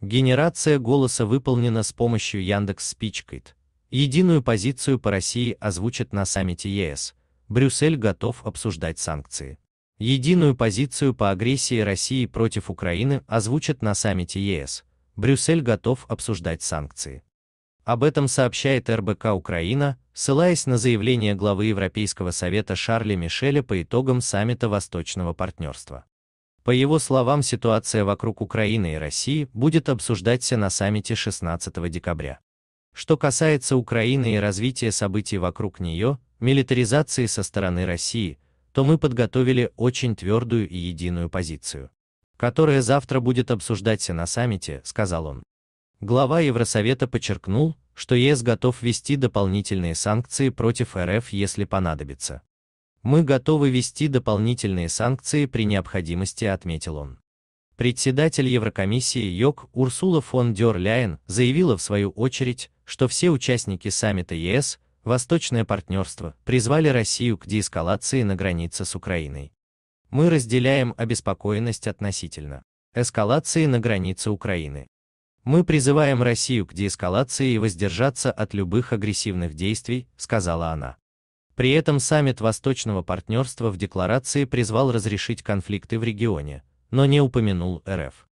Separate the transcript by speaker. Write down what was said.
Speaker 1: Генерация голоса выполнена с помощью Яндекс Спичкит. Единую позицию по России озвучат на саммите ЕС. Брюссель готов обсуждать санкции. Единую позицию по агрессии России против Украины озвучат на саммите ЕС. Брюссель готов обсуждать санкции. Об этом сообщает РБК Украина, ссылаясь на заявление главы Европейского совета Шарля Мишеля по итогам саммита Восточного партнерства. По его словам, ситуация вокруг Украины и России будет обсуждаться на саммите 16 декабря. Что касается Украины и развития событий вокруг нее, милитаризации со стороны России, то мы подготовили очень твердую и единую позицию, которая завтра будет обсуждаться на саммите, сказал он. Глава Евросовета подчеркнул, что ЕС готов ввести дополнительные санкции против РФ, если понадобится. Мы готовы ввести дополнительные санкции при необходимости, отметил он. Председатель Еврокомиссии ЙОК Урсула фон дер Ляйен заявила в свою очередь, что все участники саммита ЕС «Восточное партнерство» призвали Россию к деэскалации на границе с Украиной. Мы разделяем обеспокоенность относительно эскалации на границе Украины. Мы призываем Россию к деэскалации и воздержаться от любых агрессивных действий, сказала она. При этом саммит Восточного партнерства в декларации призвал разрешить конфликты в регионе, но не упомянул РФ.